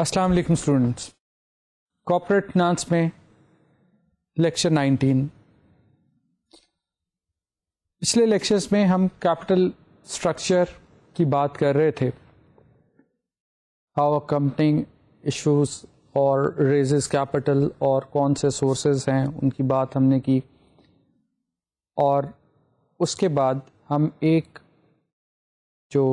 अस्सलाम वालेकुम students corporate finance में लेक्चर 19 पिछले लेक्चर्स में हम कैपिटल स्ट्रक्चर की बात कर रहे थे हाउ कंपनी इश्यूज और रेजेस कैपिटल और कौन से सोर्सेज हैं उनकी बात हमने की और उसके बाद हम एक जो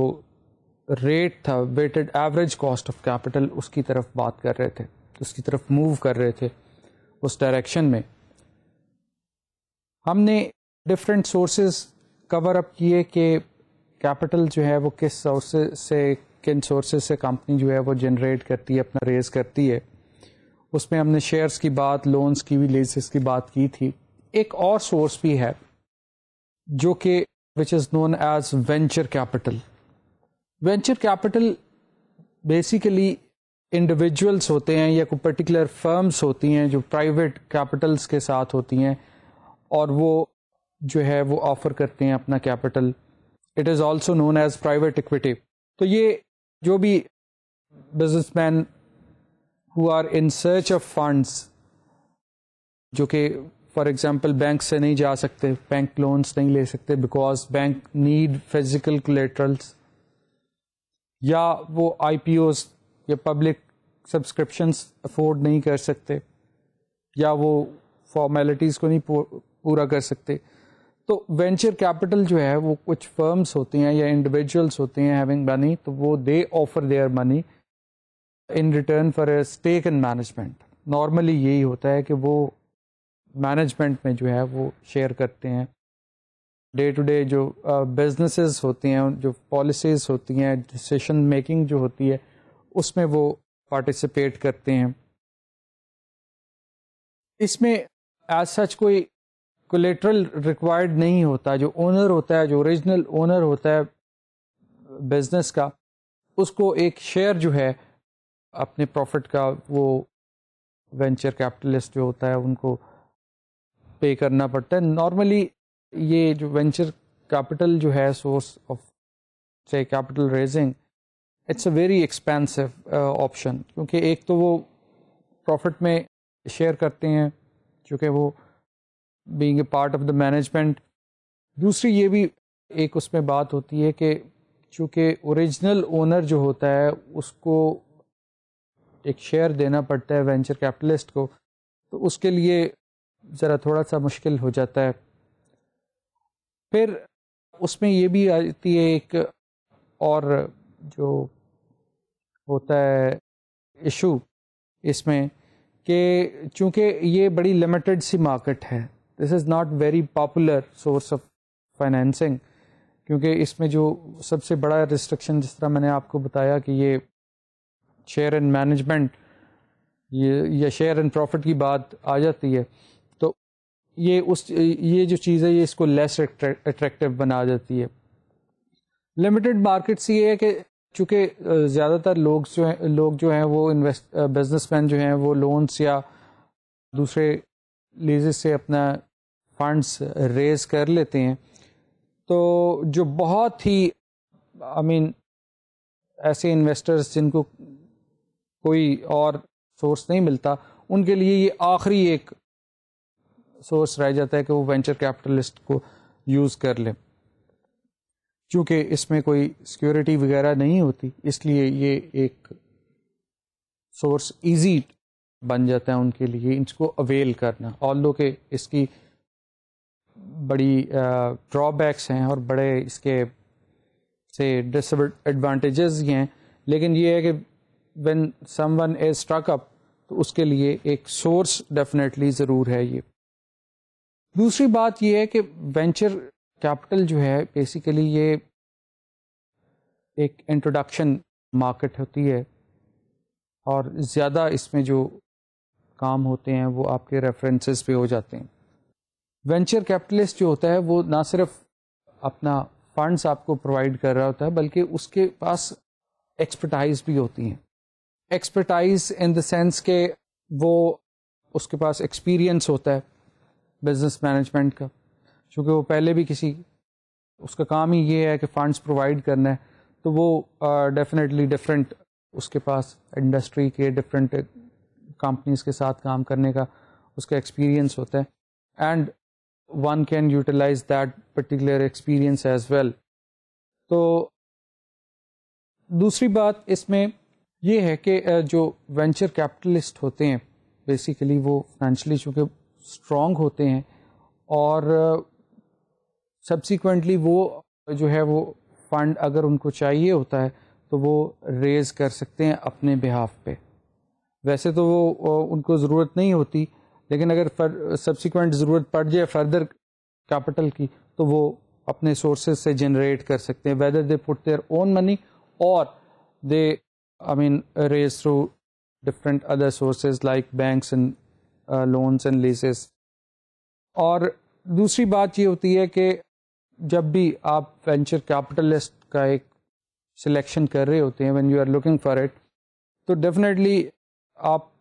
रेट था weighted average cost of capital उसकी तरफ बात कर रहे थे उसकी तरफ मूव कर रहे थे उस डायरेक्शन में हमने डिफरेंट सोर्सेज कवर अप किए कि कैपिटल जो है वो किस सोर्स से किन सोर्सेज से कंपनी जो है वो जनरेट करती है अपना रेज करती है उसमें हमने शेयर्स की बात लोन्स की भी लीजेस की बात की थी एक और सोर्स भी है जो कि which is known as venture capital venture capital basically individuals होते हैं या कोई पर्टिकुलर फर्म्स होती हैं जो प्राइवेट कैपिटल्स के साथ होती हैं और वो जो है वो ऑफर करते हैं अपना capital it is also known as private equity तो ये जो भी businessman who are in search of funds जो कि फॉर एग्जाम्पल बैंक से नहीं जा सकते बैंक लोन्स नहीं ले सकते because bank need physical collaterals या वो आई या पब्लिक सब्सक्रिप्शंस अफोर्ड नहीं कर सकते या वो फॉर्मेलिटीज़ को नहीं पूरा कर सकते तो वेंचर कैपिटल जो है वो कुछ फर्म्स होती हैं या इंडिविजुअल्स होते हैं हैविंग मनी तो वो they offer their money in return for a stake in management normally यही होता है कि वो मैनेजमेंट में जो है वो शेयर करते हैं डे टू डे जो बिजनेसेस होती हैं जो पॉलिसीज़ होती हैं डिसीशन मेकिंग जो होती है उसमें वो पार्टिसिपेट करते हैं इसमें एज सच कोई कोलेट्रल रिक्वायर्ड नहीं होता जो ओनर होता है जो ओरिजिनल ओनर होता है बिजनेस का उसको एक शेयर जो है अपने प्रॉफिट का वो वेंचर कैपिटलिस्ट जो होता है उनको पे करना पड़ता है नॉर्मली ये जो वेंचर कैपिटल जो है सोर्स ऑफ से capital raising it's a very expensive option क्योंकि एक तो वो प्रॉफिट में शेयर करते हैं क्योंकि वो being a part of the management दूसरी ये भी एक उसमें बात होती है कि चूँकि ओरिजिनल ओनर जो होता है उसको एक शेयर देना पड़ता है वेंचर कैपिटलिस्ट को तो उसके लिए ज़रा थोड़ा सा मुश्किल हो जाता है फिर उसमें ये भी आती है एक और जो होता है इशू इसमें कि चूंकि ये बड़ी लिमिटेड सी मार्केट है this is not very popular source of financing क्योंकि इसमें जो सबसे बड़ा रिस्ट्रिक्शन जिस तरह मैंने आपको बताया कि ये शेयर एंड मैनेजमेंट ये या शेयर एंड प्रॉफिट की बात आ जाती है ये उस ये जो चीज़ है ये इसको लेस अट्रैक्टिव बना देती है लिमिटेड मार्केट्स ये है कि चूँकि ज़्यादातर लोग जो हैं लोग जो हैं वो इन्वेस्ट मैन जो हैं वो लोन्स या दूसरे लीजे से अपना फंड्स रेज कर लेते हैं तो जो बहुत ही आई I मीन mean, ऐसे इन्वेस्टर्स जिनको कोई और सोर्स नहीं मिलता उनके लिए ये आखिरी एक सोर्स रह जाता है कि वो वेंचर कैपिटलिस्ट को यूज़ कर ले क्योंकि इसमें कोई सिक्योरिटी वगैरह नहीं होती इसलिए ये एक सोर्स इजी बन जाता है उनके लिए इनको अवेल करना और लो के इसकी बड़ी ड्रॉबैक्स हैं और बड़े इसके से डिसएडवांटेजेस ही हैं लेकिन ये है कि when someone is struck up तो उसके लिए एक सोर्स डेफिनेटली ज़रूर है ये दूसरी बात यह है कि वेंचर कैपिटल जो है बेसिकली ये एक इंट्रोडक्शन मार्केट होती है और ज़्यादा इसमें जो काम होते हैं वो आपके रेफरेंसेस पे हो जाते हैं वेंचर कैपिटलिस्ट जो होता है वो ना सिर्फ अपना फंड्स आपको प्रोवाइड कर रहा होता है बल्कि उसके पास एक्सपर्टाइज भी होती हैं एक्सपर्टाइज इन द सेंस के वो उसके पास एक्सपीरियंस होता है बिजनेस मैनेजमेंट का चूँकि वो पहले भी किसी उसका काम ही ये है कि फंड्स प्रोवाइड करना है तो वो डेफिनेटली uh, डिफरेंट उसके पास इंडस्ट्री के डिफरेंट कंपनीज के साथ काम करने का उसका एक्सपीरियंस होता है and one can utilise that particular experience as well तो दूसरी बात इसमें ये है कि uh, जो वेंचर कैपिटलिस्ट होते हैं बेसिकली वो फाइनेंशली चूँकि स्ट्रॉन्ग होते हैं और सब्सिक्वेंटली वो जो है वो फंड अगर उनको चाहिए होता है तो वो रेज कर सकते हैं अपने बिहाफ पे वैसे तो वो उनको ज़रूरत नहीं होती लेकिन अगर सब्सिक्वेंट ज़रूरत पड़ जाए फर्दर कैपिटल की तो वो अपने सोर्सेज से जनरेट कर सकते हैं whether they put their own money और they I mean raise through different other sources like banks and loans and leases और दूसरी बात ये होती है कि जब भी आप वेंचर कैपिटलिस्ट का एक सिलेक्शन कर रहे होते हैं when you are looking for it तो डेफिनेटली आप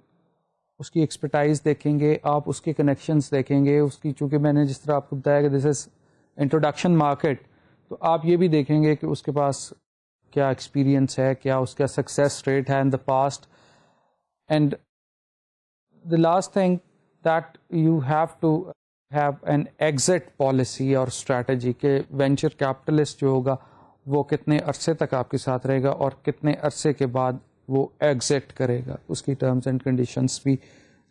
उसकी एक्सपर्टाइज देखेंगे आप उसके कनेक्शन देखेंगे उसकी चूँकि मैंने जिस तरह आपको बताया कि दिस इज़ इंट्रोडक्शन मार्केट तो आप ये भी देखेंगे कि उसके पास क्या एक्सपीरियंस है क्या उसका सक्सेस रेट है in the past and the last thing that you have to have an exit policy और strategy के venture capitalist जो होगा वो कितने अरसे तक आपके साथ रहेगा और कितने अरसे के बाद वो एग्जिट करेगा उसकी टर्म्स एंड कंडीशंस भी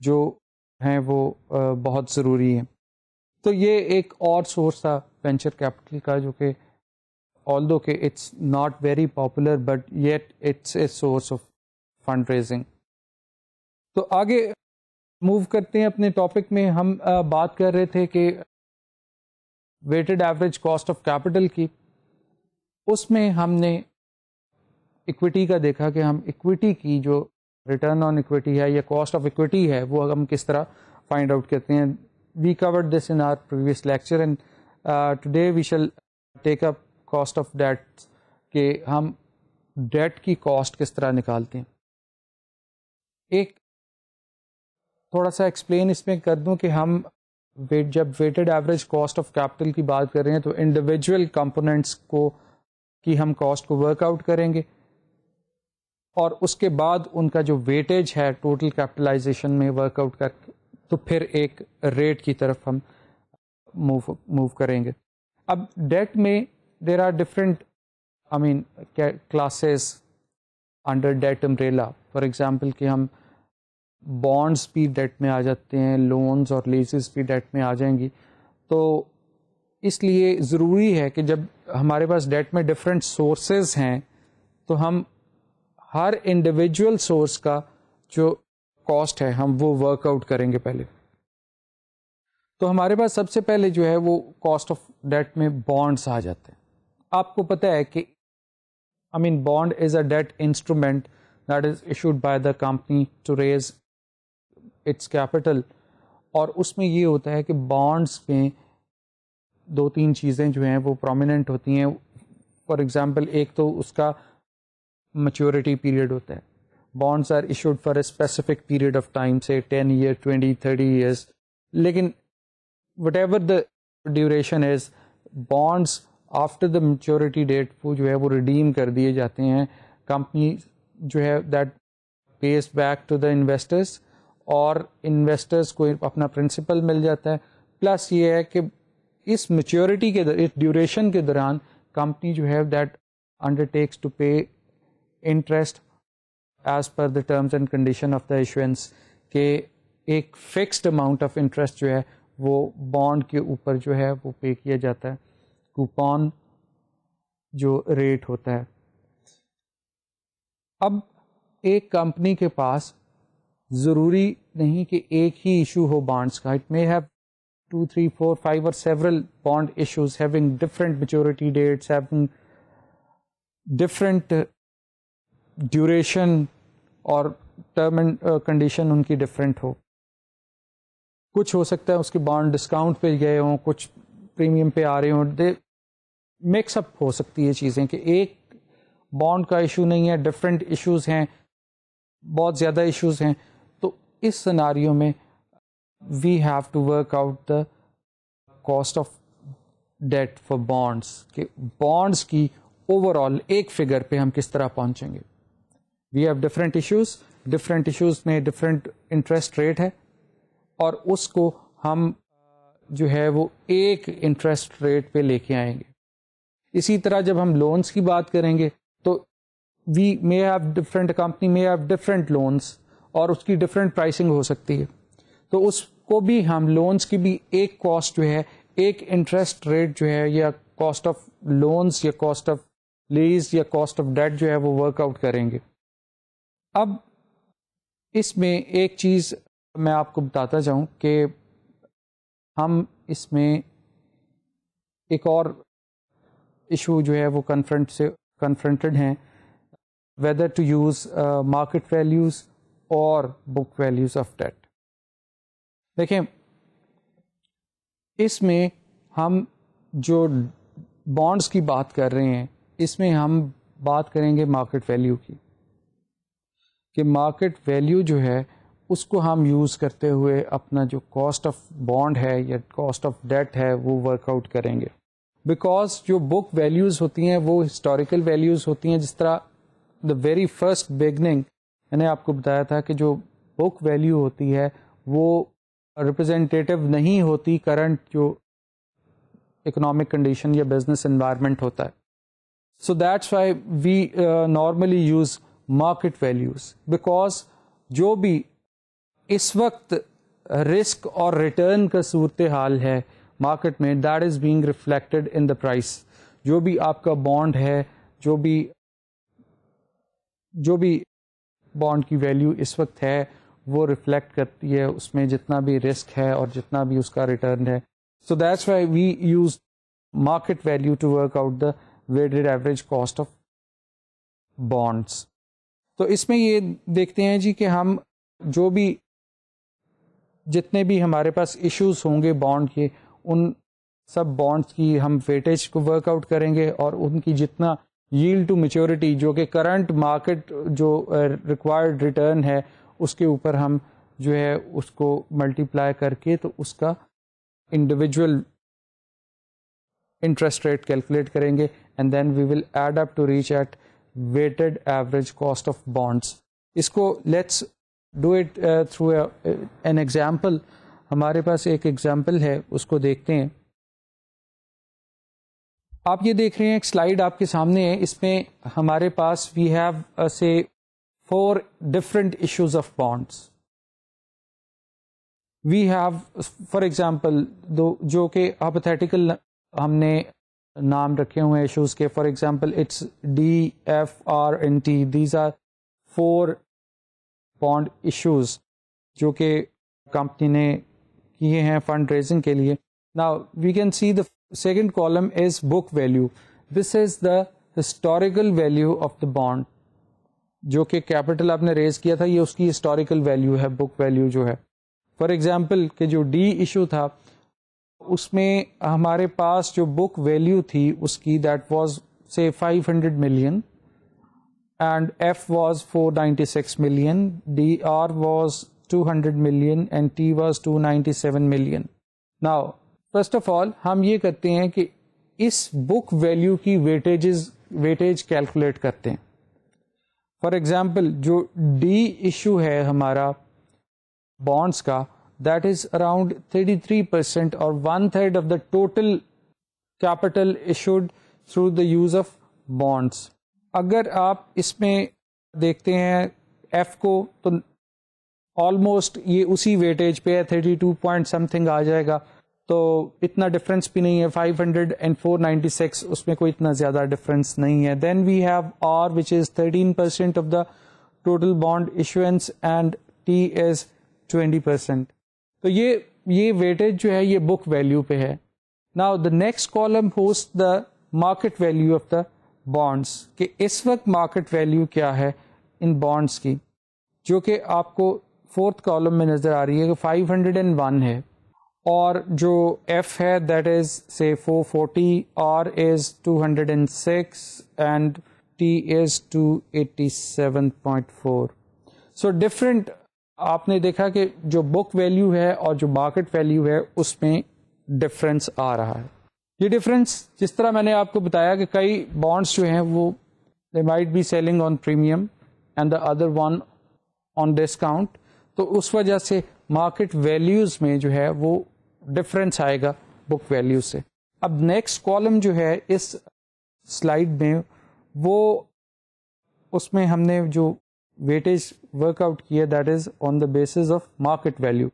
जो हैं वो बहुत ज़रूरी हैं तो ये एक और सोर्स था वेंचर कैपिटल का जो कि ऑल दो कि it's not very popular but yet it's a source of fund raising तो आगे मूव करते हैं अपने टॉपिक में हम बात कर रहे थे कि weighted average cost of capital की उसमें हमने इक्विटी का देखा कि हम इक्विटी की जो रिटर्न ऑन इक्विटी है या कॉस्ट ऑफ इक्विटी है वो हम किस तरह फाइंड आउट करते हैं we covered this in our previous lecture and today we shall take up cost of debt के हम डेट की कॉस्ट किस तरह निकालते हैं एक थोड़ा सा एक्सप्लेन इसमें कर दूं कि हम वेट जब weighted average cost of capital की बात कर रहे हैं तो इंडिविजुअल कंपोनेंट्स को की हम कॉस्ट को वर्कआउट करेंगे और उसके बाद उनका जो वेटेज है टोटल कैपिटलाइजेशन में वर्कआउट करके तो फिर एक रेट की तरफ हम मूव मूव करेंगे अब डेट में there are different I mean classes under debt umbrella for example कि हम बॉन्ड्स भी डेट में आ जाते हैं लोन्स और लीजेस भी डेट में आ जाएंगी तो इसलिए ज़रूरी है कि जब हमारे पास डेट में डिफरेंट सोर्सेज हैं तो हम हर इंडिविजुअल सोर्स का जो कॉस्ट है हम वो वर्कआउट करेंगे पहले तो हमारे पास सबसे पहले जो है वो कॉस्ट ऑफ डेट में बॉन्ड्स आ जाते हैं आपको पता है कि I mean bond is a debt instrument that is issued by the company to raise its capital और उसमें ये होता है कि बॉन्ड्स में दो तीन चीज़ें जो हैं वो प्रोमिनेंट होती हैं फॉर एग्ज़ाम्पल एक तो उसका मच्योरिटी पीरियड होता है bonds are issued for a specific period of time से ten year twenty thirty years लेकिन whatever the duration is bonds after the maturity date वो जो है वो रिडीम कर दिए जाते हैं कंपनी जो है that pays back to the investors और इन्वेस्टर्स को अपना प्रिंसिपल मिल जाता है प्लस ये है कि इस मेच्योरिटी के इस ड्यूरेशन के दौरान कंपनी जो है that undertakes to pay interest as per the terms and condition of the issuance के एक फिक्स्ड अमाउंट ऑफ इंटरेस्ट जो है वो बॉन्ड के ऊपर जो है वो पे किया जाता है कूपन जो रेट होता है अब एक कंपनी के पास ज़रूरी नहीं कि एक ही इशू हो बॉन्ड्स का it may have two, three, four, five, or several bond issues having different maturity dates, having different uh, duration और टर्म एंड कंडीशन उनकी डिफरेंट हो कुछ हो सकता है उसके बॉन्ड डिस्काउंट पे गए हों कुछ प्रीमियम पे आ रहे हों दे मिक्सअप हो सकती है चीज़ें कि एक बॉन्ड का इशू नहीं है डिफरेंट इश्यूज हैं बहुत ज़्यादा इश्यूज हैं इस सिनारियो में we have to work out the cost of debt for bonds के बॉन्ड्स की ओवरऑल एक फिगर पे हम किस तरह पहुंचेंगे we have different issues different issues में डिफरेंट इंटरेस्ट रेट है और उसको हम uh, जो है वो एक इंटरेस्ट रेट पे लेके आएंगे इसी तरह जब हम लोन्स की बात करेंगे तो we may have different company may have different loans और उसकी डिफरेंट प्राइसिंग हो सकती है तो उसको भी हम लोन्स की भी एक कॉस्ट जो है एक इंटरेस्ट रेट जो है या कॉस्ट ऑफ लोन्स या कॉस्ट ऑफ लीज या कॉस्ट ऑफ डेट जो है वो वर्कआउट करेंगे अब इसमें एक चीज़ मैं आपको बताता जाऊं कि हम इसमें एक और इशू जो है वो कन्फ्रंट से कन्फ्रंटेड हैं whether to use market values और बुक वैल्यूज ऑफ डेट देखें इसमें हम जो बॉन्ड्स की बात कर रहे हैं इसमें हम बात करेंगे मार्केट वैल्यू की कि मार्केट वैल्यू जो है उसको हम यूज़ करते हुए अपना जो कॉस्ट ऑफ बॉन्ड है या कॉस्ट ऑफ डेट है वो वर्कआउट करेंगे बिकॉज जो बुक वैल्यूज़ होती हैं वो हिस्टोरिकल वैल्यूज़ होती हैं जिस तरह द वेरी फर्स्ट बिगनिंग मैंने आपको बताया था कि जो बुक वैल्यू होती है वो रिप्रेजेंटेटिव नहीं होती करंट जो इकोनॉमिक कंडीशन या बिजनेस इन्वायरमेंट होता है so that's why we normally use market values because जो भी इस वक्त रिस्क और रिटर्न का सूरत हाल है मार्केट में that is being reflected in the price जो भी आपका बॉन्ड है जो भी जो भी बॉन्ड की वैल्यू इस वक्त है वो रिफ्लेक्ट करती है उसमें जितना भी रिस्क है और जितना भी उसका रिटर्न है so that's why we use market value to work out the weighted average cost of bonds तो इसमें ये देखते हैं जी कि हम जो भी जितने भी हमारे पास इश्यूज होंगे बॉन्ड के उन सब बॉन्ड्स की हम वेटेज को वर्कआउट करेंगे और उनकी जितना यील्ड टू मेच्योरिटी जो कि करंट मार्केट जो रिक्वायर्ड uh, रिटर्न है उसके ऊपर हम जो है उसको मल्टीप्लाई करके तो उसका इंडिविजुअल इंटरेस्ट रेट कैलकुलेट करेंगे and then we will add up to reach at weighted average cost of bonds इसको let's do it through an example हमारे पास एक एग्जाम्पल है उसको देखते हैं आप ये देख रहे हैं एक स्लाइड आपके सामने है इसमें हमारे पास we have say four different issues of bonds we have for example दो जो कि हाइपोथेटिकल हमने नाम रखे हुए हैं इशूज के for example it's D F R N T these are four bond issues जो कि कंपनी ने किए हैं फंड रेजिंग के लिए now we can see the second column is book value this is the historical value of the bond जो कि capital आपने रेज किया था ये उसकी हिस्टोरिकल वैल्यू है बुक वैल्यू जो है फॉर एग्जांपल कि जो डी इशू था उसमें हमारे पास जो बुक वैल्यू थी उसकी that was say 500 million and F was 496 million, DR was 200 million and T was 297 million. Now first of all हम ये करते हैं कि इस बुक वैल्यू की वेटेजेस वेटेज कैलकुलेट करते हैं फॉर एग्जाम्पल जो डी इशू है हमारा बॉन्ड्स का दैट इज अराउंड 33 परसेंट और one third of the total capital issued through the use of bonds अगर आप इसमें देखते हैं एफ को तो ऑलमोस्ट ये उसी वेटेज पे है थर्टी टू पॉइंट समथिंग आ जाएगा तो इतना डिफरेंस भी नहीं है 500 एंड 496 उसमें कोई इतना ज्यादा डिफरेंस नहीं है then we have R which is 13 percent of the total bond issuance and T is 20 percent तो ये ये वेटेज जो है ये बुक वैल्यू पे है now the next column host the market value of the bonds कि इस वक्त मार्केट वैल्यू क्या है इन बॉन्ड्स की जो कि आपको फोर्थ कॉलम में नजर आ रही है कि 501 है और जो एफ है that is say 440 R is 206 and T is 287.4 so different आपने देखा कि जो बुक वैल्यू है और जो मार्केट वैल्यू है उसमें डिफरेंस आ रहा है ये डिफरेंस जिस तरह मैंने आपको बताया कि कई बॉन्ड्स जो हैं वो they might be selling on premium and the other one on discount तो उस वजह से मार्केट वैल्यूज़ में जो है वो डिफरेंस आएगा बुक वैल्यू से अब नेक्स्ट कॉलम जो है इस स्लाइड में वो उसमें हमने जो वेटेज वर्कआउट किया that is on the basis of market value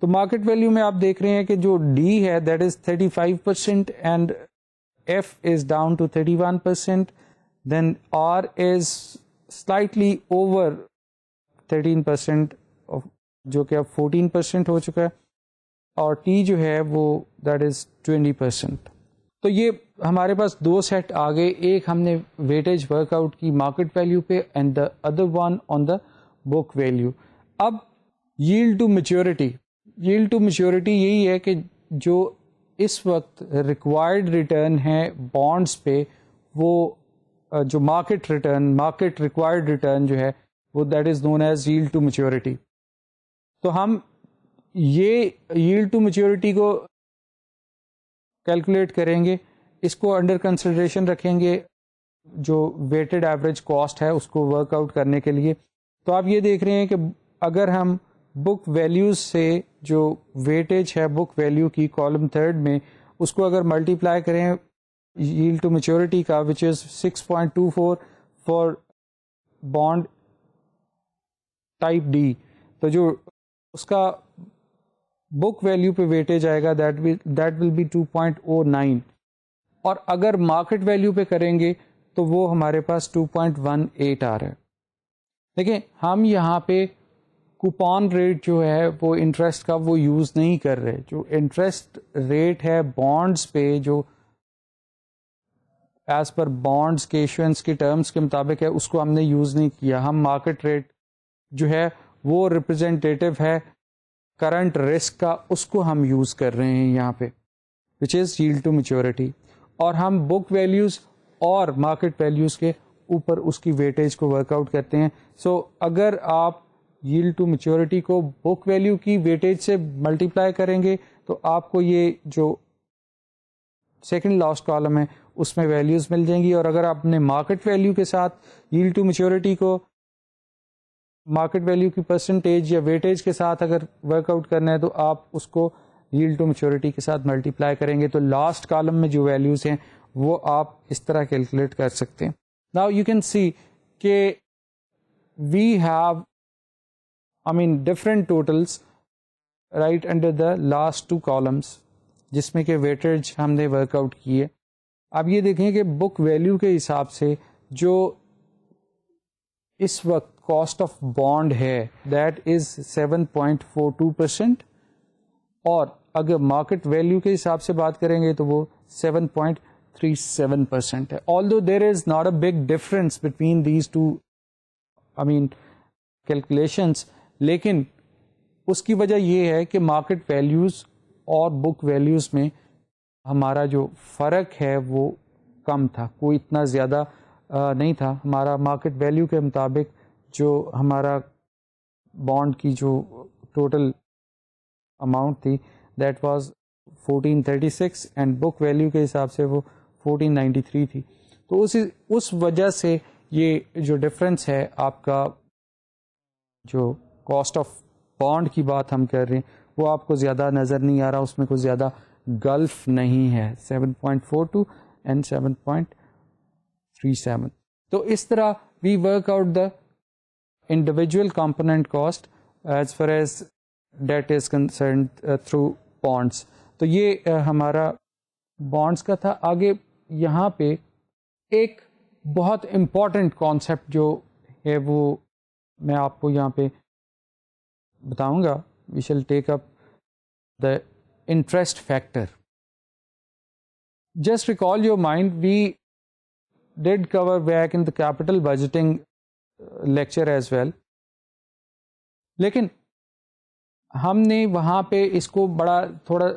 तो मार्केट वैल्यू में आप देख रहे हैं कि जो डी है that is 35 percent and F is down to 31 percent then R is slightly over 13 percent जो कि अब 14 परसेंट हो चुका है और टी जो है वो दैट इज़ ट्वेंटी परसेंट तो ये हमारे पास दो सेट आ गए एक हमने वेटेज वर्कआउट की मार्केट वैल्यू पे and the other one on the book value अब yield to maturity yield to maturity यही है कि जो इस वक्त रिक्वायर्ड रिटर्न है बॉन्ड्स पे वो जो market return market required return जो है वो that is known as yield to maturity तो हम ये यील्ड टू मेच्योरिटी को कैलकुलेट करेंगे इसको अंडर कंसिडरेशन रखेंगे जो वेटेड एवरेज कॉस्ट है उसको वर्कआउट करने के लिए तो आप ये देख रहे हैं कि अगर हम बुक वैल्यूज से जो वेटेज है बुक वैल्यू की कॉलम थर्ड में उसको अगर मल्टीप्लाई करें यील्ड टू मेच्योरिटी का which is 6.24 for bond type D तो जो उसका बुक वैल्यू पे वेटे जाएगा that will that will be 2.09 और अगर मार्केट वैल्यू पे करेंगे तो वो हमारे पास टू पॉइंट वन एट आ रहा है देखिए हम यहाँ पे कूपन रेट जो है वो इंटरेस्ट का वो यूज़ नहीं कर रहे जो इंटरेस्ट रेट है बॉन्ड्स पे जो एज पर बॉन्ड्स के इशुएंस के टर्म्स के मुताबिक है उसको हमने यूज़ नहीं किया हम मार्केट रेट जो है वो रिप्रेजेंटेटिव है करंट रिस्क का उसको हम यूज कर रहे हैं यहाँ पे which is yield to maturity और हम बुक वैल्यूज और मार्केट वैल्यूज के ऊपर उसकी वेटेज को वर्कआउट करते हैं सो so, अगर आप यील्ड टू मेच्योरिटी को बुक वैल्यू की वेटेज से मल्टीप्लाई करेंगे तो आपको ये जो सेकंड लास्ट कॉलम है उसमें वैल्यूज मिल जाएंगी और अगर आपने मार्केट वैल्यू के साथ यील्ड टू मेच्योरिटी को मार्केट वैल्यू की परसेंटेज या वेटेज के साथ अगर वर्कआउट करना है तो आप उसको यील्ड टू मेच्योरिटी के साथ मल्टीप्लाई करेंगे तो लास्ट कॉलम में जो वैल्यूज हैं वो आप इस तरह कैलकुलेट कर सकते हैं नाउ यू कैन सी के we have I mean different totals right under the last two columns जिसमें के वेटेज हमने वर्कआउट किए अब ये देखें कि बुक वैल्यू के हिसाब से जो इस वक्त कॉस्ट ऑफ बॉन्ड है दैट इज 7.42 परसेंट और अगर मार्केट वैल्यू के हिसाब से बात करेंगे तो वो 7.37 परसेंट है although there is not a big difference between these two I mean calculations लेकिन उसकी वजह यह है कि मार्केट वैल्यूज़ और बुक वैल्यूज़ में हमारा जो फ़र्क है वो कम था कोई इतना ज़्यादा नहीं था हमारा मार्केट वैल्यू के मुताबिक जो हमारा बॉन्ड की जो टोटल अमाउंट थी that was 1436 and book value के हिसाब से वो 1493 थी तो उस उस वजह से ये जो डिफरेंस है आपका जो कॉस्ट ऑफ बॉन्ड की बात हम कर रहे हैं वो आपको ज़्यादा नज़र नहीं आ रहा उसमें कुछ ज़्यादा गल्फ नहीं है 7.42 एंड 7.37 तो इस तरह we work out the individual component cost as far as debt is concerned uh, through bonds. तो ये uh, हमारा bonds का था आगे यहाँ पे एक बहुत इम्पॉर्टेंट कॉन्सेप्ट जो है वो मैं आपको यहाँ पे बताऊंगा we shall take up the interest factor just recall your mind we did cover back in the capital budgeting lecture as well लेकिन हमने वहाँ पे इसको बड़ा थोड़ा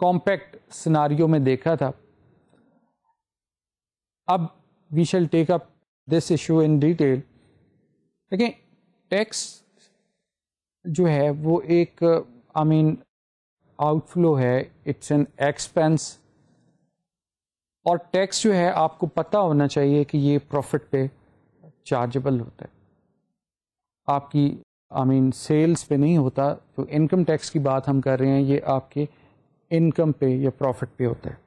कॉम्पैक्ट सिनारियो में देखा था अब we shall take up this issue in detail लेकिन टैक्स जो है वो एक आई मीन आउटफ्लो है इट्स एन एक्सपेंस और टैक्स जो है आपको पता होना चाहिए कि ये प्रॉफिट पे चार्जेबल होता है आपकी आई मीन सेल्स पे नहीं होता जो इनकम टैक्स की बात हम कर रहे हैं ये आपके इनकम पे या प्रॉफिट पे होता है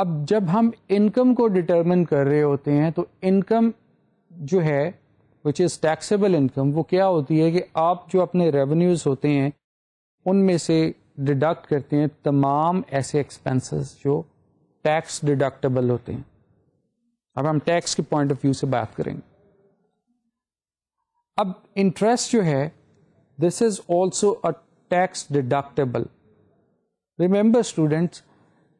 अब जब हम इनकम को डिटरमिन कर रहे होते हैं तो इनकम जो है विच इज़ टैक्सेबल इनकम वो क्या होती है कि आप जो अपने रेवन्यूज होते हैं उनमें से डिडक्ट करते हैं तमाम ऐसे एक्सपेंसेस जो टैक्स डिडक्टेबल होते हैं अब हम टैक्स के पॉइंट ऑफ व्यू से बात करेंगे अब इंटरेस्ट जो है this is also a tax deductible remember students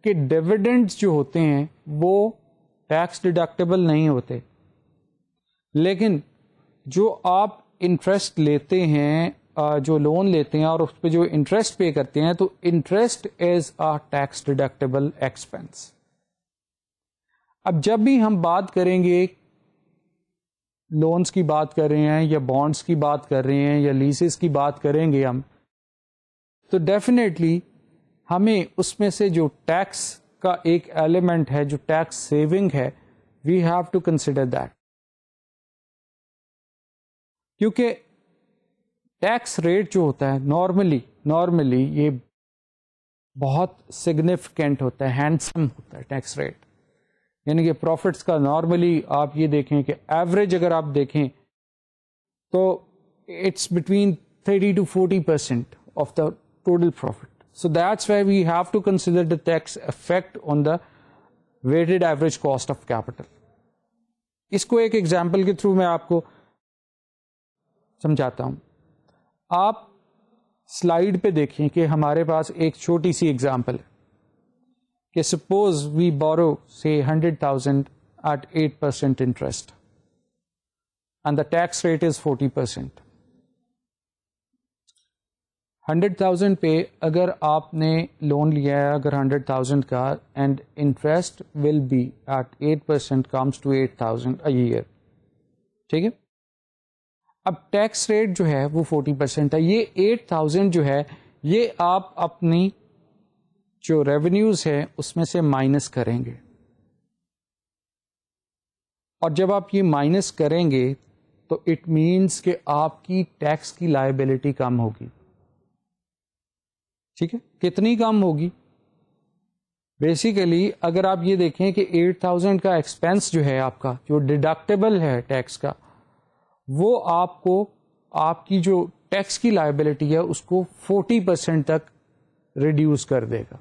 कि डिविडेंड्स जो होते हैं वो टैक्स डिडक्टेबल नहीं होते लेकिन जो आप इंटरेस्ट लेते हैं जो लोन लेते हैं और उस पर जो इंटरेस्ट पे करते हैं तो interest is a tax deductible expense अब जब भी हम बात करेंगे लोन्स की बात कर रहे हैं या बॉन्ड्स की बात कर रहे हैं या लीसेस की बात करेंगे हम तो डेफिनेटली हमें उसमें से जो टैक्स का एक एलिमेंट है जो टैक्स सेविंग है we have to consider that क्योंकि टैक्स रेट जो होता है नॉर्मली नॉर्मली ये बहुत सिग्निफिकेंट होता है हैंडसम होता है टैक्स रेट यानी कि प्रॉफिट्स का नॉर्मली आप ये देखें कि एवरेज अगर आप देखें तो it's between 30 to 40 percent of the total profit. So that's why we have to consider the tax effect on the weighted average cost of capital. इसको एक एग्जाम्पल के थ्रू मैं आपको समझाता हूं आप स्लाइड पे देखें कि हमारे पास एक छोटी सी एग्जाम्पल है कि suppose we borrow say hundred thousand at 8% interest and the tax rate is 40%. 100,000 पे अगर आपने लोन लिया है अगर 100,000 का and interest will be at 8 percent comes to 8,000 thousand a year ठीक है अब टैक्स रेट जो है वो 40 परसेंट है ये 8,000 जो है ये आप अपनी जो रेवेन्यूज है उसमें से माइनस करेंगे और जब आप ये माइनस करेंगे तो इट मीन्स कि आपकी टैक्स की लाइबिलिटी कम होगी ठीक है कितनी कम होगी बेसिकली अगर आप ये देखें कि 8000 का एक्सपेंस जो है आपका जो डिडक्टेबल है टैक्स का वो आपको आपकी जो टैक्स की लाइबिलिटी है उसको 40 परसेंट तक रिड्यूस कर देगा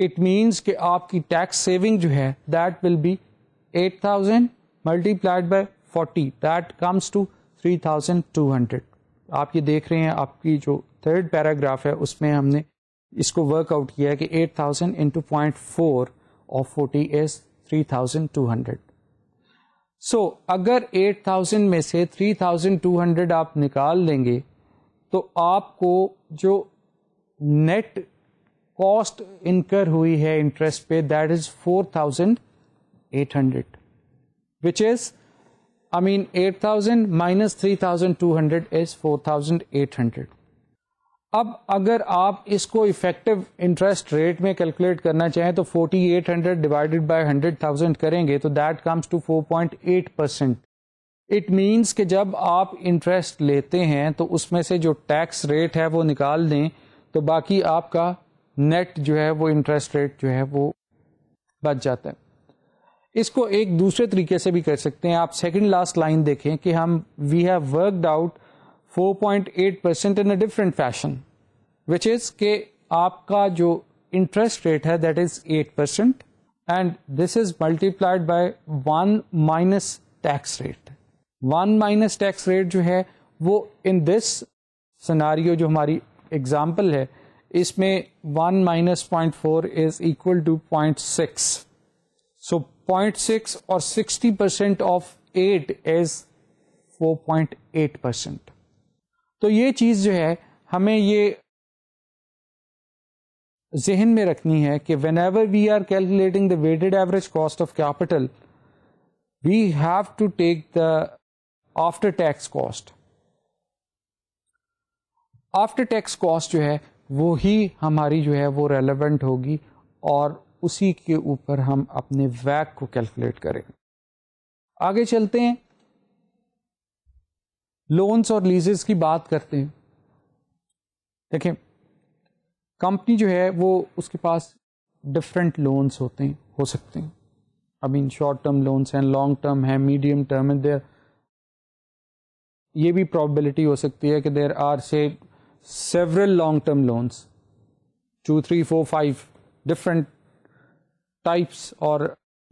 इट मीन्स कि आपकी टैक्स सेविंग जो है that will be eight thousand multiplied by forty that comes to three thousand two hundred आप ये देख रहे हैं आपकी जो थर्ड पैराग्राफ है उसमें हमने इसको वर्कआउट किया है कि eight thousand into point four और forty as three thousand two hundred so अगर एट थाउजेंड में से थ्री थाउजेंड टू हंड्रेड आप निकाल लेंगे तो आपको जो नेट कॉस्ट इनकर हुई है इंटरेस्ट पे that is four thousand eight hundred which is I mean eight thousand minus three thousand two hundred is four thousand eight hundred अब अगर आप इसको इफेक्टिव इंटरेस्ट रेट में कैलकुलेट करना चाहें तो 4800 डिवाइडेड बाय 100,000 करेंगे तो that comes to 4.8 percent it means कि जब आप इंटरेस्ट लेते हैं तो उसमें से जो टैक्स रेट है वो निकाल दें तो बाकी आपका नेट जो है वो इंटरेस्ट रेट जो है वो बच जाता है इसको एक दूसरे तरीके से भी कर सकते हैं आप सेकंड लास्ट लाइन देखें कि हम we have worked out 4.8 percent in a different fashion which is के आपका जो इंटरेस्ट रेट है that is 8 percent and this is multiplied by one minus tax rate one minus tax rate जो है वो इन दिस सिनारियो जो हमारी example है इसमें one minus point four is equal to point six so point six और sixty percent of eight is four point eight percent तो ये चीज़ जो है हमें ये जहन में रखनी है कि whenever we are calculating the weighted average cost of capital we have to take the after tax cost after tax cost जो है वो ही हमारी जो है वो रेलेवेंट होगी और उसी के ऊपर हम अपने वैक को कैलकुलेट करेंगे आगे चलते हैं लोन्स और लीजेस की बात करते हैं देखें कंपनी जो है वो उसके पास डिफरेंट लोन्स होते हैं हो सकते हैं I mean short term loans हैं लॉन्ग टर्म हैं मीडियम टर्म है देर ये भी प्रॉबिलिटी हो सकती है कि there are say several long-term loans, two, three, four, five different types और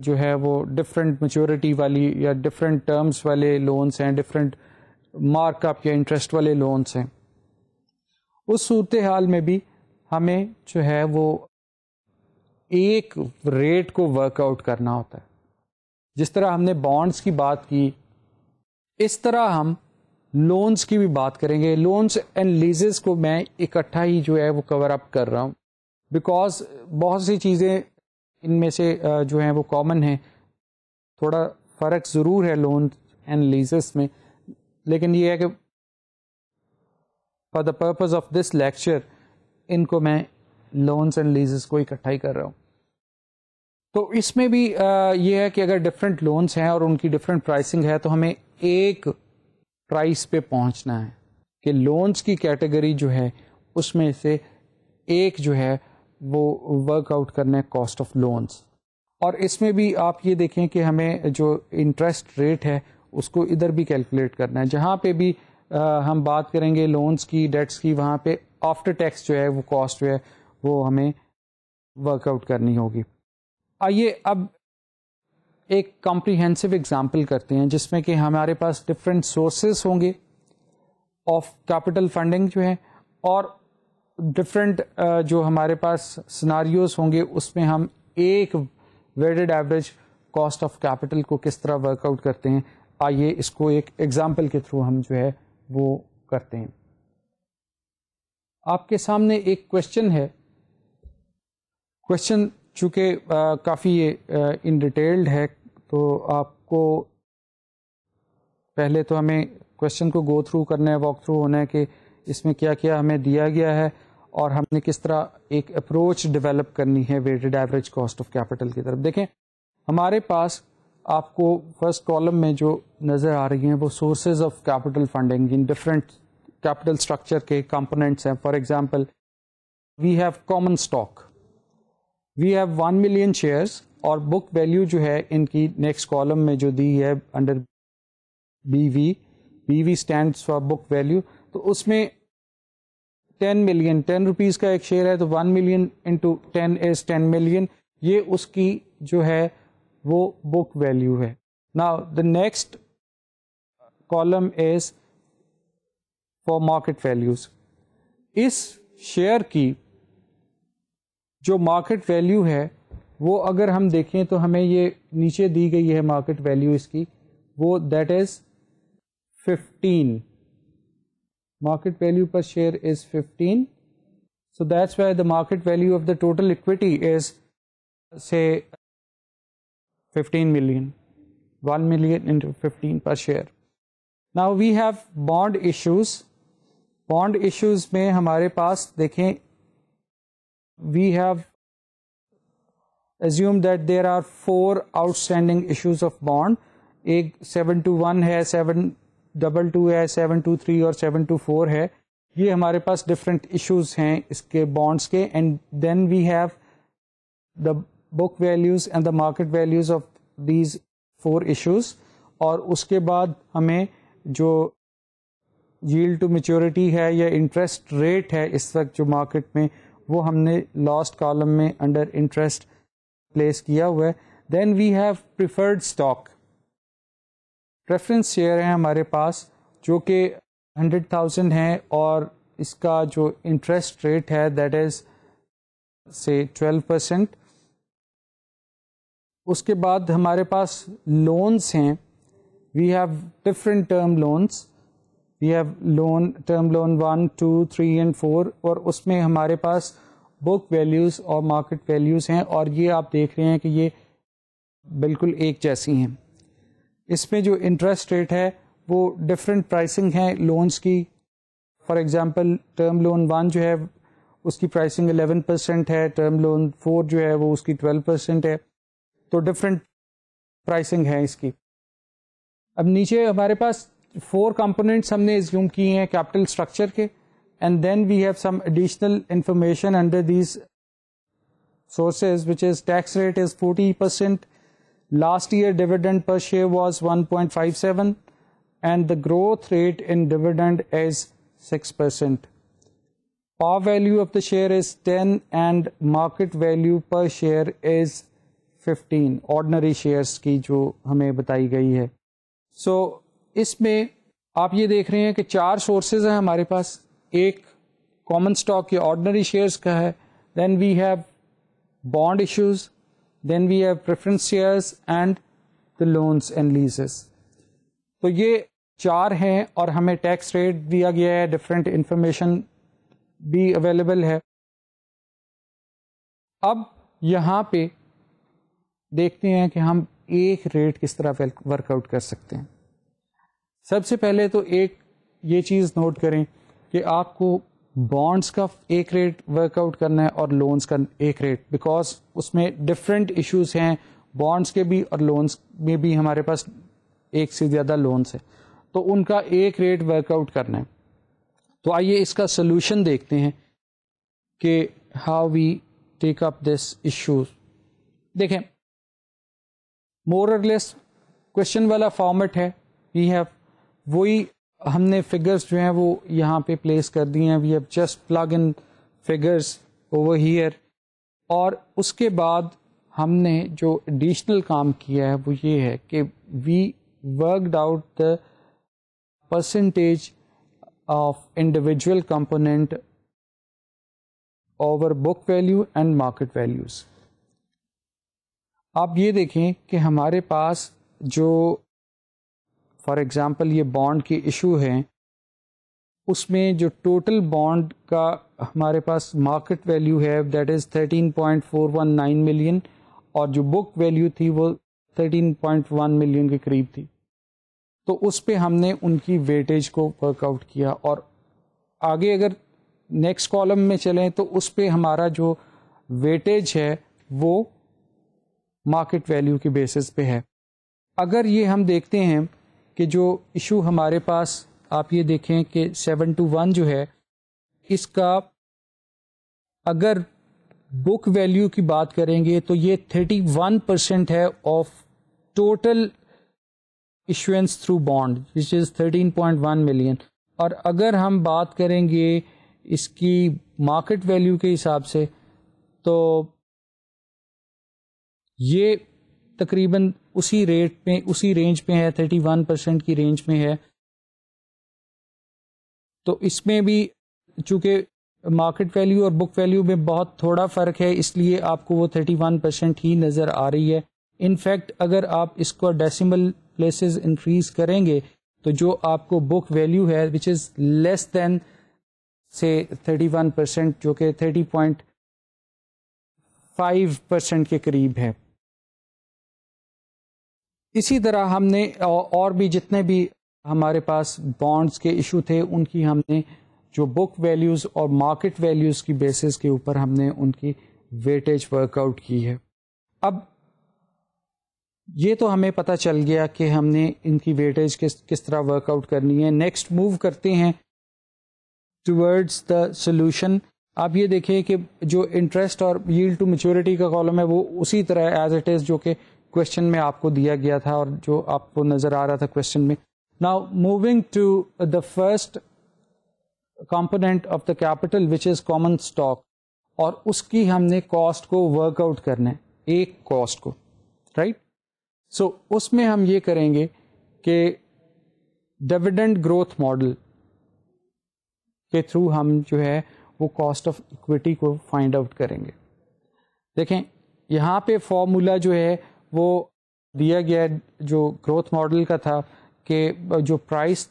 जो है वो डिफरेंट मेच्योरिटी वाली या डिफरेंट टर्म्स वाले लोन्स हैं डिफरेंट मार्कअप या इंटरेस्ट वाले लोन्स हैं उस सूरत हाल में भी हमें जो है वो एक रेट को वर्कआउट करना होता है जिस तरह हमने बॉन्ड्स की बात की इस तरह हम लोन्स की भी बात करेंगे लोन्स एंड लीजेस को मैं इकट्ठा ही जो है वो कवर अप कर रहा हूँ बिकॉज बहुत सी चीज़ें इनमें से जो है वो कॉमन है थोड़ा फ़र्क ज़रूर है लोन एंड लीजेस में लेकिन ये है कि for the purpose of this lecture इनको मैं लोन्स एंड लीजेस को इकट्ठा ही कर रहा हूँ तो इसमें भी ये है कि अगर डिफरेंट लोन्स हैं और उनकी डिफरेंट प्राइसिंग है तो हमें एक प्राइस पे पहुंचना है कि लोन्स की कैटेगरी जो है उसमें से एक जो है वो वर्कआउट करना है कॉस्ट ऑफ लोन्स और इसमें भी आप ये देखें कि हमें जो इंटरेस्ट रेट है उसको इधर भी कैलकुलेट करना है जहाँ पे भी आ, हम बात करेंगे लोन्स की डेट्स की वहाँ पे आफ्टर टैक्स जो है वो कॉस्ट जो है वो हमें वर्कआउट करनी होगी आइए अब एक कॉम्प्रीहेंसिव एग्जाम्पल करते हैं जिसमें कि हमारे पास डिफरेंट सोर्सेस होंगे ऑफ कैपिटल फंडिंग जो है और डिफरेंट uh, जो हमारे पास सिनारियोज होंगे उसमें हम एक weighted average cost of capital को किस तरह वर्कआउट करते हैं आइए इसको एक एग्जाम्पल के थ्रू हम जो है वो करते हैं आपके सामने एक क्वेश्चन है क्वेश्चन चूँकि काफ़ी ये इन डिटेल्ड है तो आपको पहले तो हमें क्वेश्चन को गो थ्रू करना है वॉक थ्रू होना है कि इसमें क्या क्या हमें दिया गया है और हमने किस तरह एक अप्रोच डेवलप करनी है weighted average cost of capital की तरफ देखें हमारे पास आपको फर्स्ट कॉलम में जो नज़र आ रही हैं वो sources of capital funding in different capital structure के कंपोनेंट्स हैं for example we have common stock we have one million shares और बुक वैल्यू जो है इनकी नेक्स्ट कॉलम में जो दी है under B V B V stand for book value तो उसमें टेन मिलियन टेन रुपीज़ का एक शेयर है तो one million into ten as ten million ये उसकी जो है वो बुक वैल्यू है ना the next column is for market values इस शेयर की जो मार्केट वैल्यू है वो अगर हम देखें तो हमें ये नीचे दी गई है मार्केट वैल्यू इसकी वो that is fifteen market value per share is 15 so that's why the market value of the total equity is say 15 million 1 million into 15 per share now we have bond issues bond issues में हमारे पास देखें we have assumed that there are four outstanding issues of bond एक seven two one है seven double two है seven two three और seven two four है ये हमारे पास डिफरेंट इश्यूज हैं इसके बॉन्ड्स के and then we have the book values and the market values of these four issues और उसके बाद हमें जो यील्ड टू मेच्योरिटी है या इंटरेस्ट रेट है इस वक्त जो मार्केट में वो हमने लॉस्ट कॉलम में अंडर इंटरेस्ट प्लेस किया हुआ है then we have preferred stock preference share है हमारे पास जो कि हंड्रेड थाउजेंड है और इसका जो इंटरेस्ट रेट है that is say twelve percent उसके बाद हमारे पास लोन्स हैं we have different term loans we have loan term loan one two three and four और उसमें हमारे पास बुक वैल्यूज़ और मार्केट वैल्यूज़ हैं और ये आप देख रहे हैं कि ये बिल्कुल एक जैसी हैं इसमें जो इंटरेस्ट रेट है वो डिफरेंट प्राइसिंग है लोन्स की for example term loan one जो है उसकी प्राइसिंग एलेवन परसेंट है टर्म लोन फोर जो है वो उसकी ट्वेल्व परसेंट है तो डिफरेंट प्राइसिंग है इसकी अब नीचे हमारे पास फोर कंपोनेंट्स हमने एज्यूम किए हैं कैपिटल स्ट्रक्चर के and then we have some additional information under these sources which is tax rate is 40 percent last year dividend per share was 1.57 and the growth rate in dividend is 6%. Par value of the share is 10 and market value per share is 15. Ordinary shares की जो हमें बताई गई है. So इसमें आप ये देख रहे हैं कि चार सोर्सेज हैं हमारे पास एक कॉमन स्टॉक या ऑर्डनरी शेयर्स का है then we have bond issues then we have preference shares and the loans and leases तो ये चार हैं और हमें टैक्स रेट दिया गया है डिफरेंट इंफॉर्मेशन भी अवेलेबल है अब यहाँ पे देखते हैं कि हम एक रेट किस तरह वर्कआउट कर सकते हैं सबसे पहले तो एक ये चीज़ नोट करें कि आपको बॉन्ड्स का एक रेट वर्कआउट करना है और लोन्स का एक रेट बिकॉज उसमें डिफरेंट इश्यूज हैं बॉन्ड्स के भी और लोन्स में भी हमारे पास एक से ज़्यादा लोन्स है तो उनका एक रेट वर्कआउट करना है तो आइए इसका सोल्यूशन देखते हैं कि how we take up this issues देखें मोर और लेस क्वेश्चन वाला फॉर्मेट है वी हैव वही हमने फिगर्स जो हैं वो यहाँ पे प्लेस कर दी हैं we have just plug in figures over here और उसके बाद हमने जो एडिशनल काम किया है वो ये है कि we worked out the percentage of individual component over book value and market values आप ये देखें कि हमारे पास जो फॉर एग्ज़ाम्पल ये बॉन्ड की इशू है उसमें जो टोटल बॉन्ड का हमारे पास मार्केट वैल्यू है that is thirteen point four one nine million और जो बुक वैल्यू थी वो थर्टीन पॉइंट वन मिलियन के करीब थी तो उस पर हमने उनकी वेटेज को वर्कआउट किया और आगे अगर नेक्स्ट कॉलम में चलें तो उस पर हमारा जो वेटेज है वो मार्केट वैल्यू के बेसिस पे है अगर ये हम देखते हैं कि जो इशू हमारे पास आप ये देखें कि सेवन टू वन जो है इसका अगर बुक वैल्यू की बात करेंगे तो ये थर्टी वन परसेंट है of total issuance through bond which is thirteen point one million और अगर हम बात करेंगे इसकी मार्केट वैल्यू के हिसाब से तो ये तकरीबन उसी रेट में उसी रेंज में है थर्टी वन परसेंट की रेंज में है तो इसमें भी चूंकि मार्केट वैल्यू और बुक वैल्यू में बहुत थोड़ा फर्क है इसलिए आपको वो थर्टी वन परसेंट ही नजर आ रही है इनफैक्ट अगर आप इसको डेसिमल प्लेसेस इंक्रीज करेंगे तो जो आपको बुक वैल्यू है विच इज लेस देन से 31 परसेंट जो कि 30.5 परसेंट के करीब है इसी तरह हमने और भी जितने भी हमारे पास बॉन्ड्स के इशू थे उनकी हमने जो बुक वैल्यूज़ और मार्केट वैल्यूज़ की बेसिस के ऊपर हमने उनकी वेटेज वर्कआउट की है अब ये तो हमें पता चल गया कि हमने इनकी वेटेज किस किस तरह वर्कआउट करनी है नेक्स्ट मूव करते हैं टूवर्ड्स द सोल्यूशन आप ये देखें कि जो इंटरेस्ट और यील्ड टू मेच्योरिटी का कॉलम है वो उसी तरह एज इट इज़ जो कि क्वेश्चन में आपको दिया गया था और जो आपको नजर आ रहा था क्वेश्चन में now moving to the first component of the capital which is common stock और उसकी हमने कॉस्ट को वर्कआउट करना है एक कॉस्ट को राइट सो so, उसमें हम ये करेंगे कि डिविडेंड ग्रोथ मॉडल के थ्रू हम जो है वो कॉस्ट ऑफ इक्विटी को फाइंड आउट करेंगे देखें यहाँ पे फॉर्मूला जो है वो दिया गया जो ग्रोथ मॉडल का था कि जो price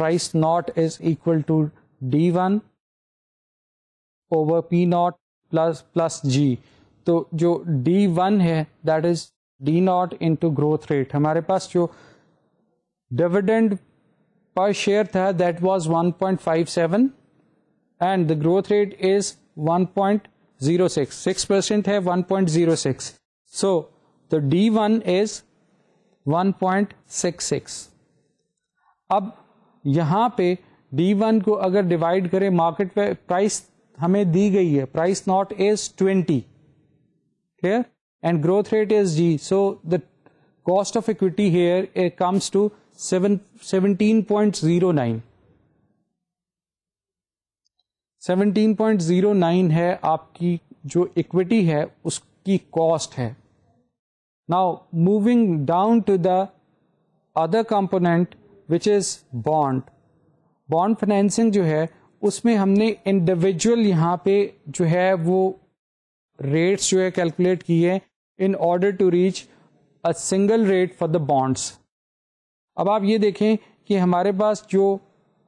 price not is equal to D one over P not plus plus G तो जो डी वन है that is D not into growth rate हमारे पास जो डिविडेंड पर शेयर था that was 1.57 and the growth rate is 1.06 six percent है one point zero six so तो D one is 1.66 अब यहां पे D1 को अगर डिवाइड करें मार्केट पे प्राइस हमें दी गई है price not is 20 clear and growth rate is G so the cost of equity here it comes to seven seventeen point zero nine seventeen point zero nine है आपकी जो इक्विटी है उसकी कॉस्ट है Now moving down to the other component which is bond. Bond financing जो है उसमें हमने इंडिविजुअल यहाँ पे जो है वो रेट्स जो है कैलकुलेट किए in order to reach a single rate for the bonds अब आप ये देखें कि हमारे पास जो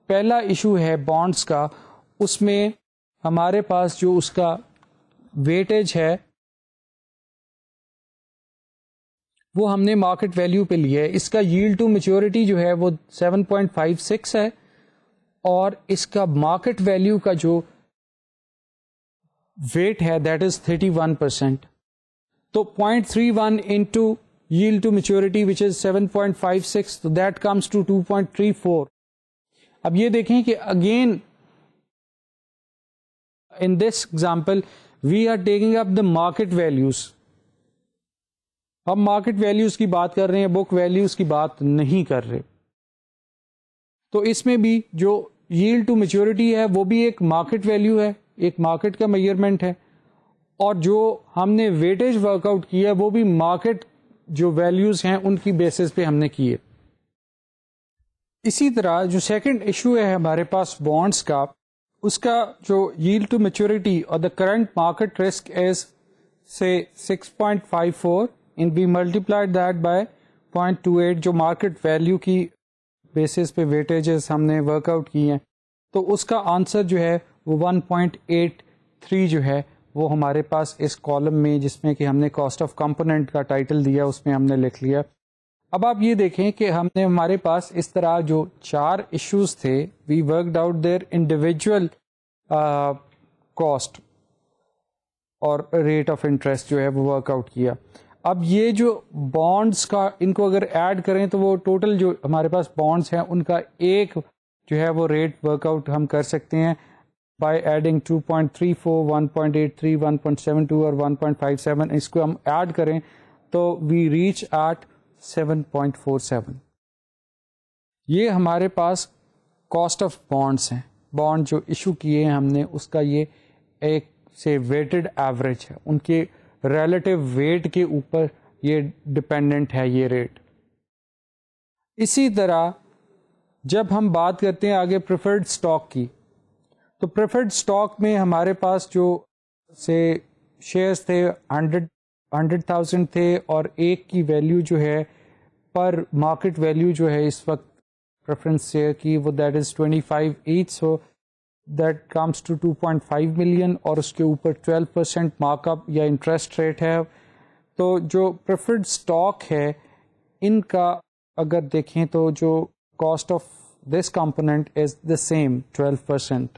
पहला इशू है बॉन्ड्स का उसमें हमारे पास जो उसका वेटेज है वो हमने मार्केट वैल्यू पे लिया है इसका यील्ड टू मेच्योरिटी जो है वो 7.56 है और इसका मार्केट वैल्यू का जो वेट है दैट इज 31 परसेंट तो 0.31 three one into yield to maturity which is 7.56 तो दैट कम्स टू 2.34 अब ये देखें कि again in this example we are taking up the market values हम मार्केट वैल्यूज की बात कर रहे हैं बुक वैल्यूज की बात नहीं कर रहे तो इसमें भी जो यील्ड टू मेच्योरिटी है वो भी एक मार्केट वैल्यू है एक मार्केट का मेजरमेंट है और जो हमने वेटेज वर्कआउट किया वो भी मार्केट जो वैल्यूज हैं उनकी बेसिस पे हमने किए इसी तरह जो सेकंड इशू है हमारे पास बॉन्ड्स का उसका जो यील्ड टू मेच्योरिटी और the current market risk is say 6.54 and we multiplied that by 0.28 जो मार्केट वैल्यू की बेसिस पे वेटेजेस हमने वर्कआउट की हैं तो उसका आंसर जो है वो 1.83 जो है वो हमारे पास इस कॉलम में जिसमें कि हमने कॉस्ट ऑफ कंपोनेंट का टाइटल दिया उसमें हमने लिख लिया अब आप ये देखें कि हमने हमारे पास इस तरह जो चार इश्यूज थे we worked out their individual cost और रेट ऑफ इंटरेस्ट जो है वो वर्कआउट किया अब ये जो बॉन्ड्स का इनको अगर ऐड करें तो वो टोटल जो हमारे पास बॉन्ड्स हैं उनका एक जो है वो रेट वर्कआउट हम कर सकते हैं बाय एडिंग 2.34, 1.83, 1.72 और 1.57 इसको हम ऐड करें तो वी रीच एट 7.47 ये हमारे पास कॉस्ट ऑफ बॉन्ड्स हैं बॉन्ड जो इशू किए हैं हमने उसका ये एक से वेटेड एवरेज है उनके रिलेटिव वेट के ऊपर ये डिपेंडेंट है ये रेट इसी तरह जब हम बात करते हैं आगे प्रेफर्ड स्टॉक की तो प्रेफर्ड स्टॉक में हमारे पास जो से शेयर्स थे हंड्रेड हंड्रेड थाउजेंड थे और एक की वैल्यू जो है पर मार्केट वैल्यू जो है इस वक्त प्रेफरेंस शेयर की वो that is twenty five eight so that comes to 2.5 million और उसके ऊपर 12 परसेंट मार्कअप या इंटरेस्ट रेट है तो जो प्रेफर्ड स्टॉक है इनका अगर देखें तो जो cost of this component is the same 12%.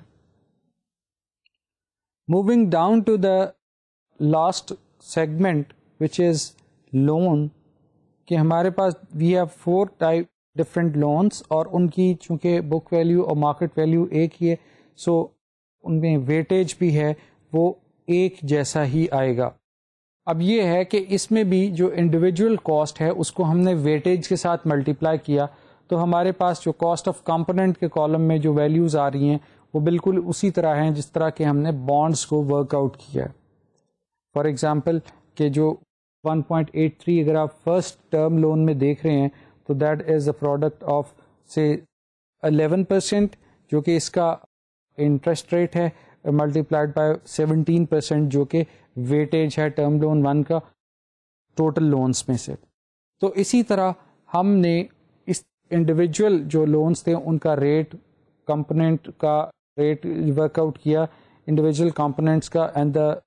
Moving down to the last segment which is loan कि हमारे पास we have four type different loans और उनकी चूंकि book value और market value एक ही है सो उनमें वेटेज भी है वो एक जैसा ही आएगा अब ये है कि इसमें भी जो इंडिविजुअल कॉस्ट है उसको हमने वेटेज के साथ मल्टीप्लाई किया तो हमारे पास जो कॉस्ट ऑफ कंपोनेंट के कॉलम में जो वैल्यूज आ रही हैं वो बिल्कुल उसी तरह हैं जिस तरह के हमने बॉन्ड्स को वर्कआउट किया है फॉर एग्जाम्पल के जो 1.83 अगर आप फर्स्ट टर्म लोन में देख रहे हैं तो that is a product of से 11 परसेंट जो कि इसका इंटरेस्ट रेट है मल्टीप्लाइड बाय 17 परसेंट जो कि वेटेज है टर्म लोन वन का टोटल लोन्स में से तो इसी तरह हमने इस इंडिविजुअल जो लोन्स थे उनका रेट कंपोनेंट का रेट वर्कआउट किया इंडिविजुअल कंपोनेंट्स का एंड द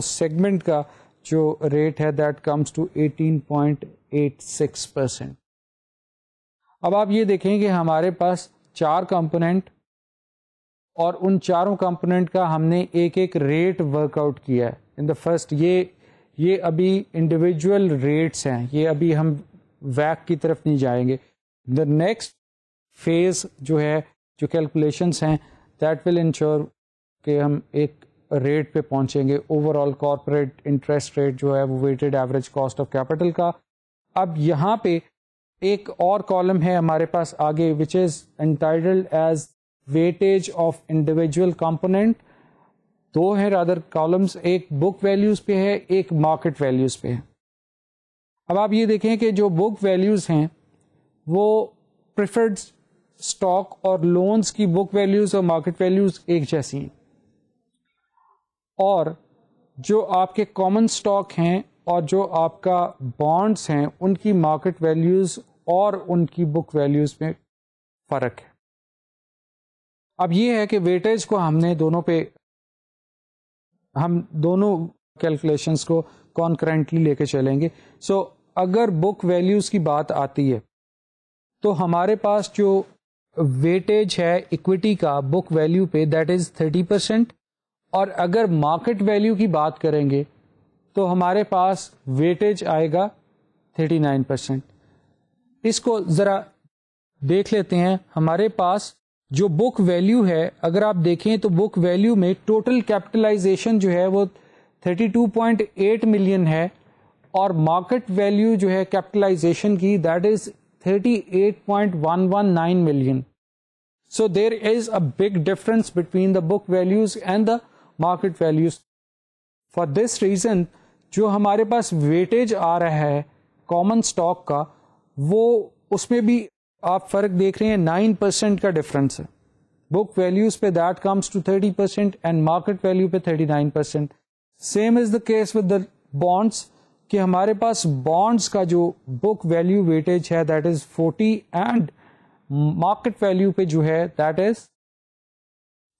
उस सेगमेंट का जो रेट है दैट कम्स टू 18.86 परसेंट अब आप ये देखें कि हमारे पास चार कंपोनेंट और उन चारों कंपोनेंट का हमने एक एक रेट वर्कआउट किया है इन द फर्स्ट ये ये अभी इंडिविजुअल रेट्स हैं ये अभी हम वैक की तरफ नहीं जाएंगे द नेक्स्ट फेज जो है जो कैलकुलेशंस हैं दैट विल इंश्योर के हम एक रेट पे पहुंचेंगे ओवरऑल कॉरपोरेट इंटरेस्ट रेट जो है वो weighted average cost of capital का अब यहाँ पे एक और कॉलम है हमारे पास आगे which is entitled as weightage of individual component दो हैं रादर कॉलम्स एक बुक वैल्यूज पे है एक मार्केट वैल्यूज पे है अब आप ये देखें कि जो बुक वैल्यूज हैं वो प्रिफर्ड स्टॉक और लोन्स की बुक वैल्यूज और मार्केट वैल्यूज एक जैसी हैं और जो आपके कॉमन स्टॉक हैं और जो आपका बॉन्ड्स हैं उनकी मार्केट वैल्यूज और उनकी बुक वैल्यूज में फर्क है अब ये है कि वेटेज को हमने दोनों पे हम दोनों कैलकुलेशंस को कॉन्करेंटली लेके चलेंगे सो so, अगर बुक वैल्यूज की बात आती है तो हमारे पास जो वेटेज है इक्विटी का बुक वैल्यू पे दैट इज थर्टी परसेंट और अगर मार्केट वैल्यू की बात करेंगे तो हमारे पास वेटेज आएगा थर्टी नाइन परसेंट इसको जरा देख लेते हैं हमारे पास जो बुक वैल्यू है अगर आप देखें तो बुक वैल्यू में टोटल कैपिटलाइजेशन जो है वो 32.8 मिलियन है और मार्केट वैल्यू जो है कैपिटलाइजेशन की that is 38.119 million so there is a big difference between the book values and the market values for this reason जो हमारे पास वेटेज आ रहा है कॉमन स्टॉक का वो उसमें भी आप फर्क देख रहे हैं नाइन परसेंट का डिफरेंस है बुक वैल्यूज पे that comes to thirty percent and market value पे thirty nine percent same is the case with the bonds कि हमारे पास बॉन्ड्स का जो बुक वैल्यू वेटेज है that is forty and market value पे जो है that is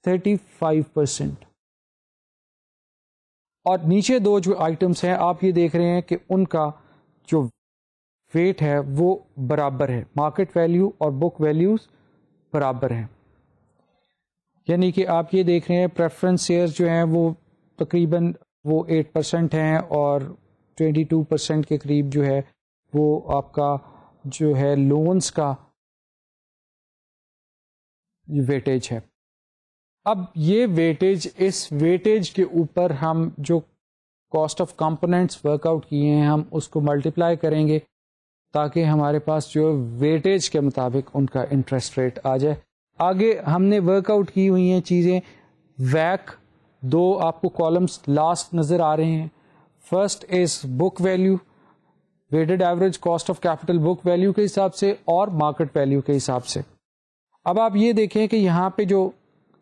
thirty five percent और नीचे दो जो आइटम्स हैं आप ये देख रहे हैं कि उनका जो वेट है वो बराबर है मार्केट वैल्यू और बुक वैल्यूज़ बराबर हैं यानी कि आप ये देख रहे हैं प्रेफरेंस शेयर जो हैं वो तकरीबन वो एट परसेंट हैं और ट्वेंटी टू परसेंट के करीब जो है वो आपका जो है लोन्स का वेटेज है अब ये वेटेज इस वेटेज के ऊपर हम जो कॉस्ट ऑफ कंपोनेंट्स वर्कआउट किए हैं हम उसको मल्टीप्लाई करेंगे ताकि हमारे पास जो वेटेज के मुताबिक उनका इंटरेस्ट रेट आ जाए आगे हमने वर्कआउट की हुई हैं चीज़ें वैक दो आपको कॉलम्स लास्ट नज़र आ रहे हैं first is book value weighted average cost of capital book value के हिसाब से और मार्केट वैल्यू के हिसाब से अब आप ये देखें कि यहाँ पे जो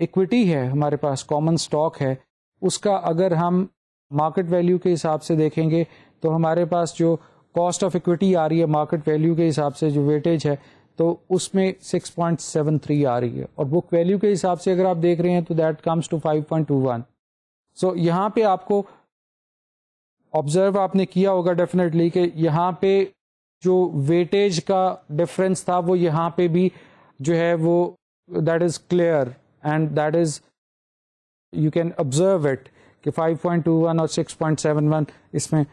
इक्विटी है हमारे पास कॉमन स्टॉक है उसका अगर हम मार्केट वैल्यू के हिसाब से देखेंगे तो हमारे पास जो कॉस्ट ऑफ इक्विटी आ रही है मार्केट वैल्यू के हिसाब से जो वेटेज है तो उसमें 6.73 आ रही है और बुक वैल्यू के हिसाब से अगर आप देख रहे हैं तो दैट कम्स टू 5.21 सो यहाँ पे आपको ऑब्जर्व आपने किया होगा डेफिनेटली कि यहाँ पे जो वेटेज का डिफरेंस था वो यहाँ पे भी जो है वो that is clear and that is you can observe it कि 5.21 और 6.71 इसमें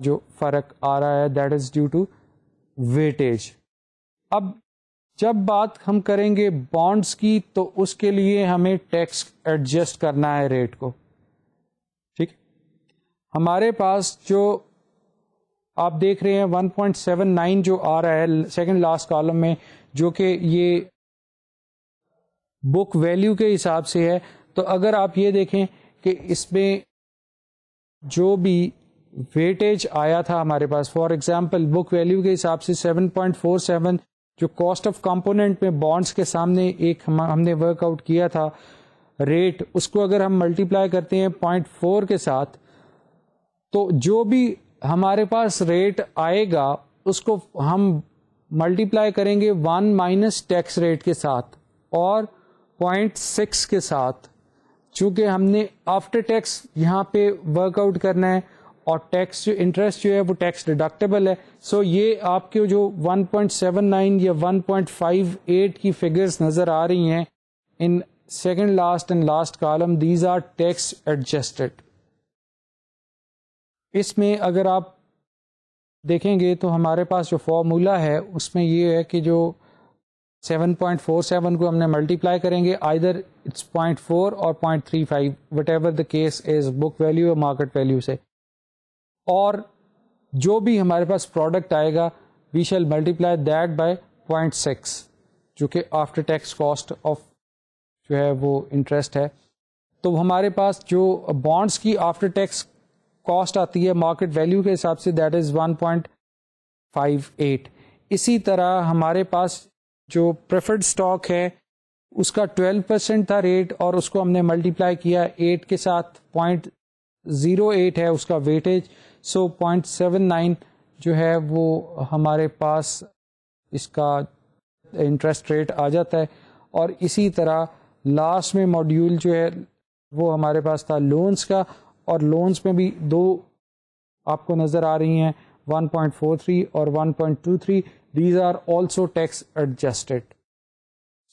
जो फ़र्क आ रहा है that is due to weightage अब जब बात हम करेंगे बॉन्ड्स की तो उसके लिए हमें टैक्स एडजस्ट करना है रेट को ठीक हमारे पास जो आप देख रहे हैं 1.79 जो आ रहा है सेकंड लास्ट कॉलम में जो कि ये बुक वैल्यू के हिसाब से है तो अगर आप ये देखें कि इसमें जो भी वेटेज आया था हमारे पास फॉर एग्जाम्पल बुक वैल्यू के हिसाब से 7.47 जो कॉस्ट ऑफ कंपोनेंट में बॉन्ड्स के सामने एक हम, हमने वर्कआउट किया था रेट उसको अगर हम मल्टीप्लाई करते हैं पॉइंट फोर के साथ तो जो भी हमारे पास रेट आएगा उसको हम मल्टीप्लाई करेंगे वन माइनस टैक्स रेट के साथ और पॉइंट सिक्स के साथ चूंकि हमने आफ्टर टैक्स यहाँ पे वर्कआउट करना है और टैक्स जो इंटरेस्ट जो है वो टैक्स डिडक्टेबल है सो so ये आपके जो 1.79 या 1.58 की फिगर्स नज़र आ रही हैं in second last and last column these are tax adjusted इसमें अगर आप देखेंगे तो हमारे पास जो फॉर्मूला है उसमें ये है कि जो 7.47 को हमने मल्टीप्लाई करेंगे आइदर इट्स 0.4 और point three five whatever the case is book value और मार्केट वैल्यू से और जो भी हमारे पास प्रोडक्ट आएगा we shall multiply that by point six जो कि आफ्टर टैक्स कॉस्ट ऑफ जो है वो इंटरेस्ट है तो हमारे पास जो बॉन्ड्स की आफ्टर टैक्स कॉस्ट आती है मार्केट वैल्यू के हिसाब से that is one point five eight इसी तरह हमारे पास जो प्रेफर्ड स्टॉक है उसका ट्वेल्व परसेंट था रेट और उसको हमने मल्टीप्लाई किया एट के साथ पॉइंट ज़ीरो एट है उसका weightage so point seven nine जो है वो हमारे पास इसका इंटरेस्ट रेट आ जाता है और इसी तरह लास्ट में मॉड्यूल जो है वो हमारे पास था लोन्स का और लोन्स में भी दो आपको नज़र आ रही हैं 1.43 और 1.23 these are also tax adjusted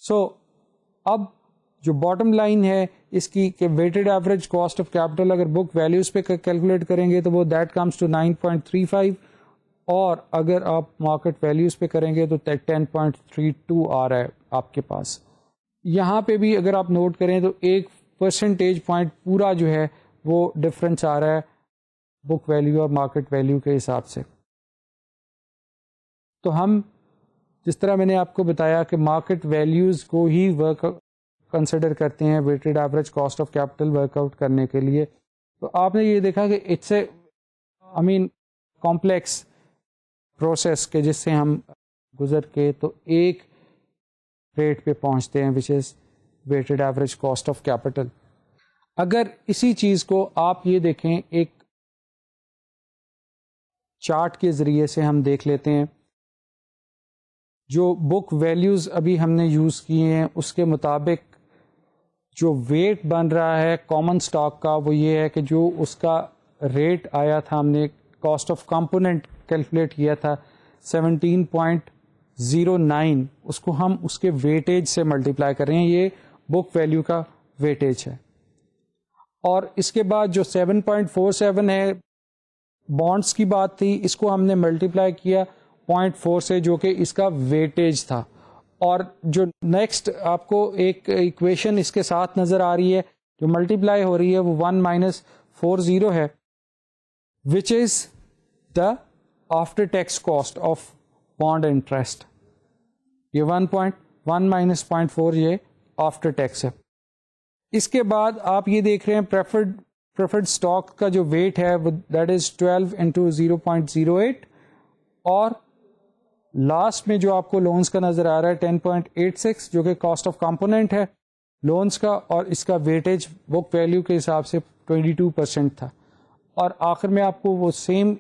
so अब जो बॉटम लाइन है इसकी के weighted average cost of capital अगर बुक वैल्यूज पे कैलकुलेट करेंगे तो वो दैट कम्स टू 9.35 और अगर आप मार्केट वैल्यूज पे करेंगे तो 10.32 आ रहा है आपके पास यहाँ पे भी अगर आप नोट करें तो एक परसेंटेज पॉइंट पूरा जो है वो डिफरेंस आ रहा है बुक वैल्यू और मार्केट वैल्यू के हिसाब से तो हम जिस तरह मैंने आपको बताया कि मार्केट वैल्यूज़ को ही वर्क कंसिडर करते हैं weighted average cost of capital workout करने के लिए तो आपने ये देखा कि it's a I mean complex process के जिससे हम गुजर के तो एक रेट पे पहुंचते हैं which is weighted average cost of capital अगर इसी चीज़ को आप ये देखें एक चार्ट के ज़रिए से हम देख लेते हैं जो बुक वैल्यूज़ अभी हमने यूज़ किए हैं उसके मुताबिक जो वेट बन रहा है कॉमन स्टॉक का वो ये है कि जो उसका रेट आया था हमने कॉस्ट ऑफ कंपोनेंट कैलकुलेट किया था 17.09 उसको हम उसके वेटेज से मल्टीप्लाई कर रहे हैं ये बुक वैल्यू का वेटेज है और इसके बाद जो 7.47 है बॉन्ड्स की बात थी इसको हमने मल्टीप्लाई किया 0.4 से जो कि इसका वेटेज था और जो नेक्स्ट आपको एक इक्वेशन इसके साथ नजर आ रही है जो मल्टीप्लाई हो रही है वो वन माइनस फोर जीरो है which is the after tax cost of bond interest ये one point one minus point four ये आफ्टर टैक्स है इसके बाद आप ये देख रहे हैं प्रेफर्ड प्रेफर्ड स्टॉक का जो वेट है वो that is twelve into zero point zero eight और लास्ट में जो आपको लोन्स का नजर आ रहा है टेन पॉइंट एट सिक्स जो कि कॉस्ट ऑफ कंपोनेंट है लोन्स का और इसका वेटेज बुक वैल्यू के हिसाब से ट्वेंटी टू परसेंट था और आखिर में आपको वो सेम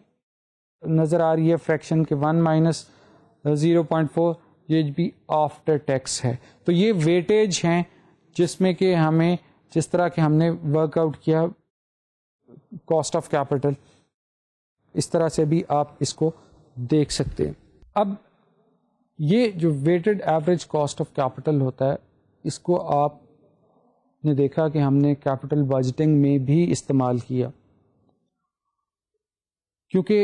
नज़र आ रही है फ्रैक्शन के one minus zero point four ये भी आफ्टर टैक्स है तो ये वेटेज हैं जिसमें कि हमें जिस तरह के हमने वर्कआउट किया कॉस्ट ऑफ कैपिटल इस तरह से भी आप इसको देख सकते हैं अब ये जो weighted average cost of capital होता है इसको आप ने देखा कि हमने कैपिटल बजटिंग में भी इस्तेमाल किया क्योंकि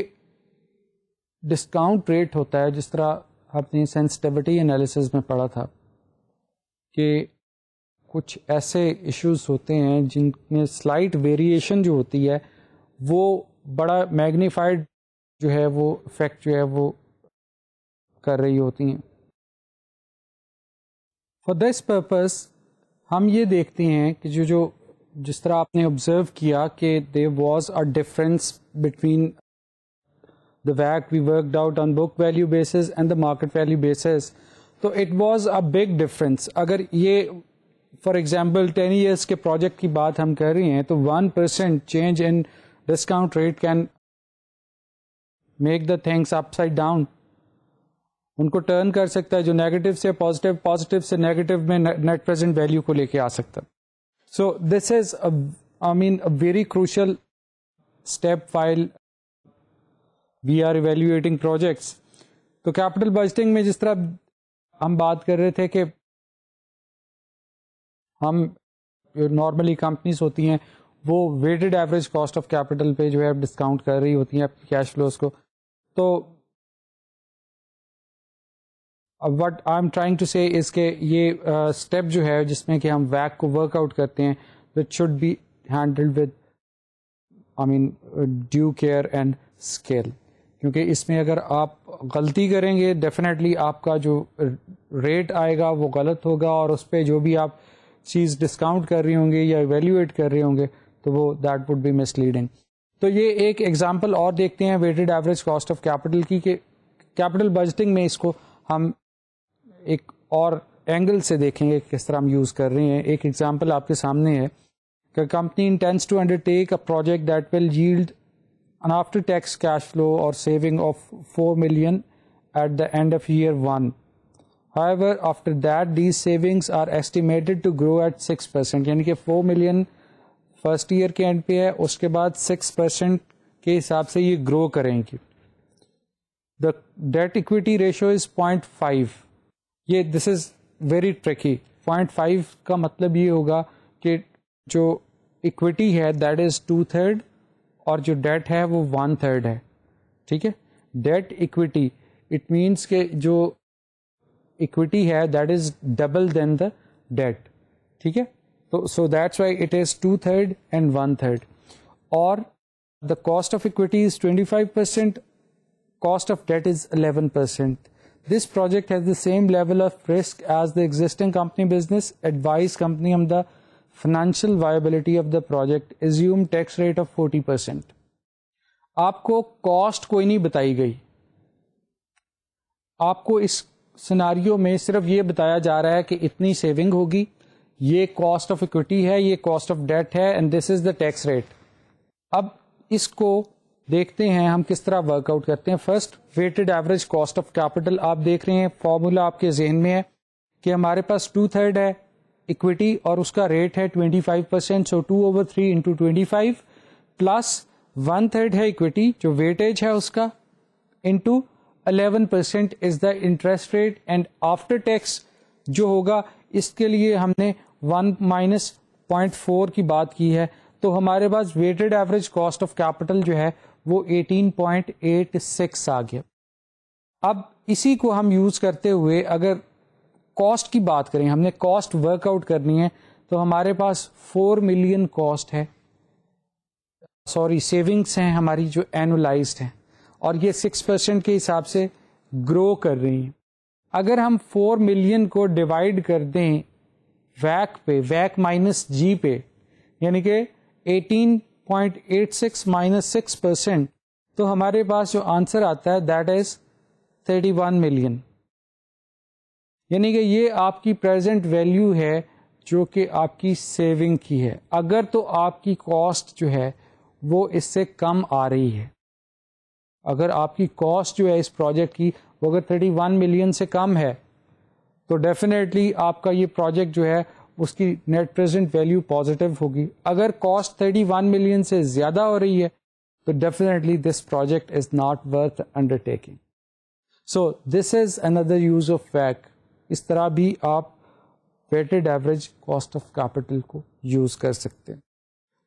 डिस्काउंट रेट होता है जिस तरह आपने सेंसिटिविटी एनालिसिस में पढ़ा था कि कुछ ऐसे इश्यूज होते हैं जिनमें स्लाइट वेरिएशन जो होती है वो बड़ा मैग्नीफाइड जो है वो इफेक्ट जो है वो कर रही होती हैं फॉर दिस पर्पज़ हम ये देखते हैं कि जो जो जिस तरह आपने ऑब्जर्व किया कि they was a difference between the VAC we worked out on book value basis and the market value basis. तो it was a big difference अगर ये फॉर एग्जाम्पल टेन ईयर्स के प्रोजेक्ट की बात हम कर रही हैं तो one percent change in discount rate can make the things upside down उनको टर्न कर सकता है जो नेगेटिव से पॉजिटिव पॉजिटिव से नेगेटिव में नेट प्रेजेंट वैल्यू को लेके आ सकता है so this is I mean a very crucial step while we are evaluating projects तो कैपिटल बजटिंग में जिस तरह हम बात कर रहे थे कि हम नॉर्मली कंपनीज होती हैं वो weighted average cost of capital पे जो है डिस्काउंट कर रही होती हैं कैश फ्लोज को तो अब what I am trying to say इसके ये स्टेप uh, जो है जिसमें कि हम वैक को वर्कआउट करते हैं which should be handled with I mean due care and scale क्योंकि इसमें अगर आप गलती करेंगे डेफिनेटली आपका जो रेट आएगा वो गलत होगा और उस पर जो भी आप चीज़ डिस्काउंट कर रही होंगे या एवेल्यूएट कर रहे होंगे तो वो दैट वुड बी मिसलीडिंग तो ये एक एग्जाम्पल और देखते हैं weighted average cost of capital की कि कैपिटल बजटिंग में इसको हम एक और एंगल से देखेंगे किस तरह हम यूज़ कर रहे हैं एक एग्जाम्पल आपके सामने है कि company intends to undertake a project that will yield an after tax cash flow or saving of 4 million at the end of year 1 after that that these are are to grow at six percent यानी कि four million first year के end पे है उसके बाद six percent के हिसाब से ये ग्रो करेंगी the debt equity ratio is point five ये this is very tricky point five का मतलब ये होगा कि जो इक्विटी है दैट इज़ टू थर्ड और जो डेट है वो वन थर्ड है ठीक है डेट इक्विटी इट मीन्स के जो इक्विटी है that is double than the debt ठीक है तो so that's why it is two third and one third और the cost of equity is twenty five percent cost of debt is eleven percent This project has the same level of risk as the existing company business. Advise company on the financial viability of the project. Assume tax rate of 40%. percent आपको cost कोई नहीं बताई गई आपको इस सिनारियों में सिर्फ ये बताया जा रहा है कि इतनी सेविंग होगी ये कॉस्ट ऑफ इक्विटी है ये कॉस्ट ऑफ डेट है and this is the tax rate अब इसको देखते हैं हम किस तरह वर्कआउट करते हैं first weighted average cost of capital आप देख रहे हैं फॉर्मूला आपके जहन में है कि हमारे पास टू थर्ड है इक्विटी और उसका रेट है twenty five percent so two over three into twenty five plus one third है इक्विटी जो वेटेज है उसका into eleven percent is the interest rate and after tax जो होगा इसके लिए हमने वन माइनस पॉइंट फोर की बात की है तो हमारे पास weighted average cost of capital जो है वो 18.86 आ गया अब इसी को हम यूज करते हुए अगर कॉस्ट की बात करें हमने कॉस्ट वर्कआउट करनी है तो हमारे पास फोर मिलियन कॉस्ट है सॉरी सेविंग्स हैं हमारी जो एनुलाइज है और ये सिक्स परसेंट के हिसाब से ग्रो कर रही है अगर हम फोर मिलियन को डिवाइड कर दें वैक पे वैक माइनस जी पे यानी कि एटीन 0.86 माइनस सिक्स परसेंट तो हमारे पास जो आंसर आता है दैट इज 31 मिलियन यानी कि ये आपकी प्रेजेंट वैल्यू है जो कि आपकी सेविंग की है अगर तो आपकी कॉस्ट जो है वो इससे कम आ रही है अगर आपकी कॉस्ट जो है इस प्रोजेक्ट की वो अगर 31 मिलियन से कम है तो डेफिनेटली आपका ये प्रोजेक्ट जो है उसकी नेट प्रेजेंट वैल्यू पॉजिटिव होगी अगर कॉस्ट थर्टी वन मिलियन से ज्यादा हो रही है तो definitely this project is not worth undertaking so this is another use of वैक इस तरह भी आप weighted average cost of capital को यूज कर सकते हैं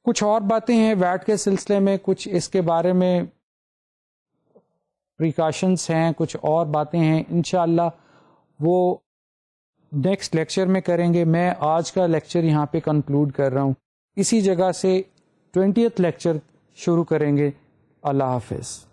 कुछ और बातें हैं वैट के सिलसिले में कुछ इसके बारे में प्रिकॉशंस हैं कुछ और बातें हैं इनशाला वो नेक्स्ट लेक्चर में करेंगे मैं आज का लेक्चर यहाँ पे कंक्लूड कर रहा हूँ इसी जगह से ट्वेंटी लेक्चर शुरू करेंगे अल्लाह हाफिज़